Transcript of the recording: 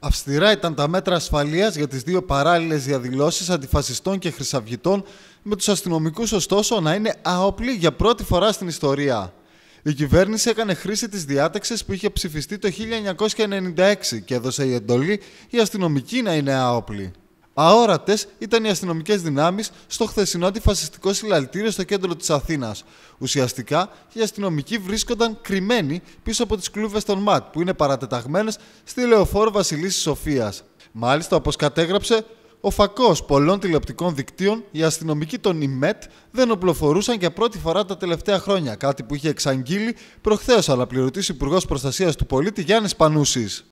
Αυστηρά ήταν τα μέτρα ασφαλείας για τις δύο παράλληλες διαδηλώσεις αντιφασιστών και χρυσαυγητών, με τους αστυνομικούς ωστόσο να είναι άοπλοι για πρώτη φορά στην ιστορία. Η κυβέρνηση έκανε χρήση της διάταξης που είχε ψηφιστεί το 1996 και έδωσε η εντολή οι αστυνομικοί να είναι άοπλοι. Αόρατες ήταν οι αστυνομικές δυνάμεις στο χθεσινό αντιφασιστικό συλλαλητήριο στο κέντρο της Αθήνας. Ουσιαστικά, οι αστυνομικοί βρίσκονταν κρυμμένοι πίσω από τις κλούβες των ΜΑΤ, που είναι παρατεταγμένες στη λεωφόρο Βασιλής Σοφίας. Μάλιστα, όπως κατέγραψε, ο φακός πολλών τηλεοπτικών δικτύων, οι αστυνομικοί των ΙΜΕΤ δεν οπλοφορούσαν για πρώτη φορά τα τελευταία χρόνια, κάτι που είχε εξαγγείλει προχθές ο αναπληρωτής Υπουργός Προστασίας του Πολίτη Γιάννης Πανούσης.